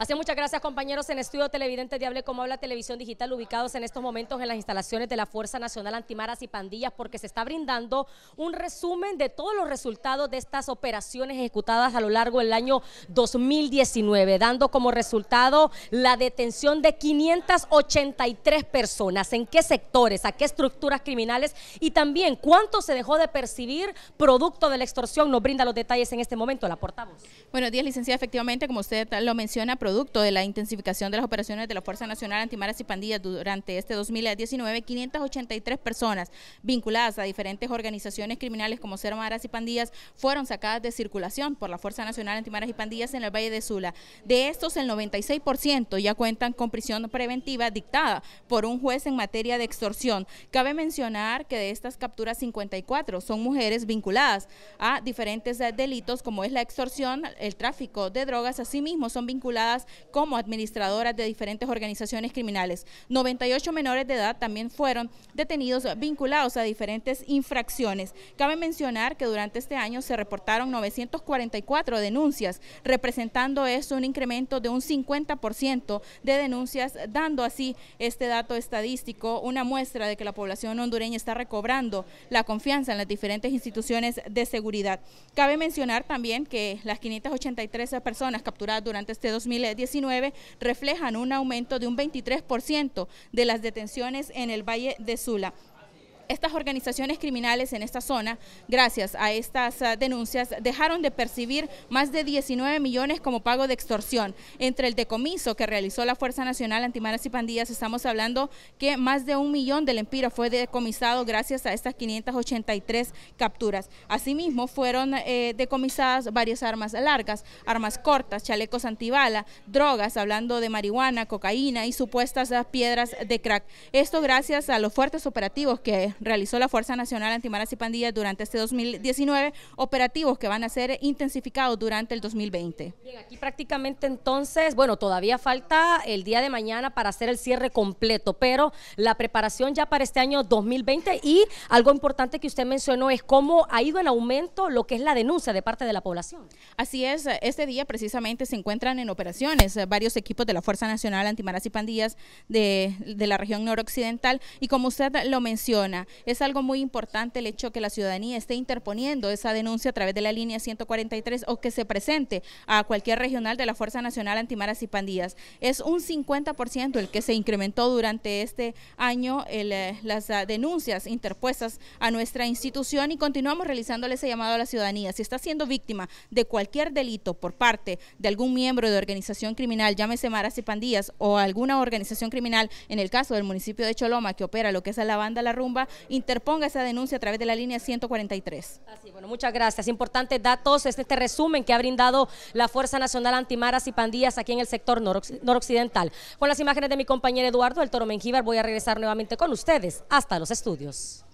Así muchas gracias compañeros en Estudio Televidente de Como Habla Televisión Digital, ubicados en estos momentos en las instalaciones de la Fuerza Nacional Antimaras y Pandillas, porque se está brindando un resumen de todos los resultados de estas operaciones ejecutadas a lo largo del año 2019, dando como resultado la detención de 583 personas. ¿En qué sectores? ¿A qué estructuras criminales? Y también, ¿cuánto se dejó de percibir producto de la extorsión? Nos brinda los detalles en este momento la aportamos. Bueno, días, licenciada. Efectivamente, como usted lo menciona, producto de la intensificación de las operaciones de la Fuerza Nacional Antimaras y Pandillas durante este 2019, 583 personas vinculadas a diferentes organizaciones criminales como Cero Maras y Pandillas fueron sacadas de circulación por la Fuerza Nacional Antimaras y Pandillas en el Valle de Sula. De estos, el 96% ya cuentan con prisión preventiva dictada por un juez en materia de extorsión. Cabe mencionar que de estas capturas, 54 son mujeres vinculadas a diferentes delitos como es la extorsión, el tráfico de drogas, asimismo son vinculadas como administradoras de diferentes organizaciones criminales. 98 menores de edad también fueron detenidos vinculados a diferentes infracciones. Cabe mencionar que durante este año se reportaron 944 denuncias, representando esto un incremento de un 50% de denuncias, dando así este dato estadístico una muestra de que la población hondureña está recobrando la confianza en las diferentes instituciones de seguridad. Cabe mencionar también que las 583 personas capturadas durante este 2000 19 reflejan un aumento de un 23% de las detenciones en el Valle de Sula estas organizaciones criminales en esta zona, gracias a estas ah, denuncias, dejaron de percibir más de 19 millones como pago de extorsión. Entre el decomiso que realizó la Fuerza Nacional Antimaras y Pandillas, estamos hablando que más de un millón del empiro fue decomisado gracias a estas 583 capturas. Asimismo, fueron eh, decomisadas varias armas largas, armas cortas, chalecos antibala, drogas, hablando de marihuana, cocaína y supuestas ah, piedras de crack. Esto gracias a los fuertes operativos que realizó la Fuerza Nacional Antimaras y Pandillas durante este 2019, operativos que van a ser intensificados durante el 2020. Bien, aquí prácticamente entonces, bueno, todavía falta el día de mañana para hacer el cierre completo, pero la preparación ya para este año 2020 y algo importante que usted mencionó es cómo ha ido en aumento lo que es la denuncia de parte de la población. Así es, este día precisamente se encuentran en operaciones varios equipos de la Fuerza Nacional Antimaras y Pandillas de, de la región noroccidental y como usted lo menciona, es algo muy importante el hecho que la ciudadanía esté interponiendo esa denuncia a través de la línea 143 o que se presente a cualquier regional de la Fuerza Nacional Antimaras y Pandillas. Es un 50% el que se incrementó durante este año eh, las ah, denuncias interpuestas a nuestra institución y continuamos realizándole ese llamado a la ciudadanía. Si está siendo víctima de cualquier delito por parte de algún miembro de organización criminal, llámese Maras y Pandillas o alguna organización criminal, en el caso del municipio de Choloma que opera lo que es la banda La Rumba, interponga esa denuncia a través de la línea 143. Así, bueno, muchas gracias. Importantes datos, este, este, resumen que ha brindado la Fuerza Nacional Antimaras y Pandillas aquí en el sector noroccidental. Con las imágenes de mi compañero Eduardo El Toro Mengíbar voy a regresar nuevamente con ustedes hasta los estudios.